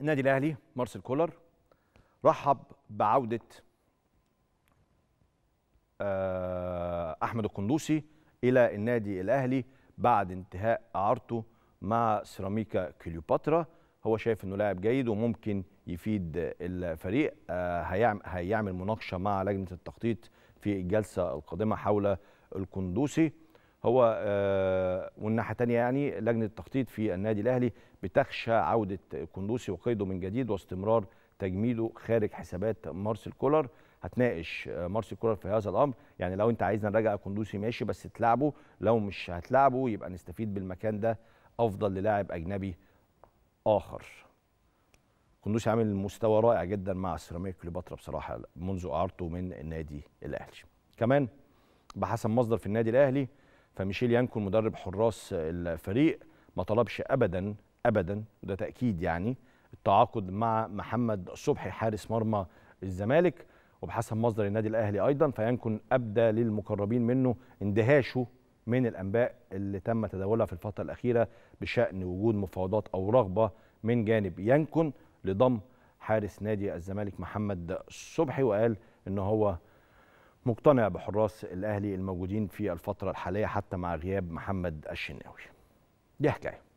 النادي الاهلي مارسيل كولر رحب بعوده آه، احمد القندوسي الى النادي الاهلي بعد انتهاء اعارته مع سيراميكا كليوباترا هو شايف انه لاعب جيد وممكن يفيد الفريق آه، هيعمل مناقشه مع لجنه التخطيط في الجلسه القادمه حول القندوسي هو آه، والناحيه الثانيه يعني لجنه التخطيط في النادي الاهلي بتخشى عوده كندوسي وقيده من جديد واستمرار تجميله خارج حسابات مارسيل كولر هتناقش آه، مارسيل كولر في هذا الامر يعني لو انت عايزنا نراجع كندوسي ماشي بس تلعبه لو مش هتلعبه يبقى نستفيد بالمكان ده افضل للاعب اجنبي اخر كندوسي عامل مستوى رائع جدا مع سيراميك كليوباترا بصراحه منذ اعارته من النادي الاهلي كمان بحسب مصدر في النادي الاهلي فميشيل يانكون مدرب حراس الفريق ما طلبش ابدا ابدا وده تاكيد يعني التعاقد مع محمد صبحي حارس مرمى الزمالك وبحسب مصدر النادي الاهلي ايضا فينكن ابدى للمقربين منه اندهاشه من الانباء اللي تم تداولها في الفتره الاخيره بشان وجود مفاوضات او رغبه من جانب ينكن لضم حارس نادي الزمالك محمد صبحي وقال ان هو مقتنع بحراس الاهلي الموجودين في الفتره الحاليه حتى مع غياب محمد الشناوي دي حكايه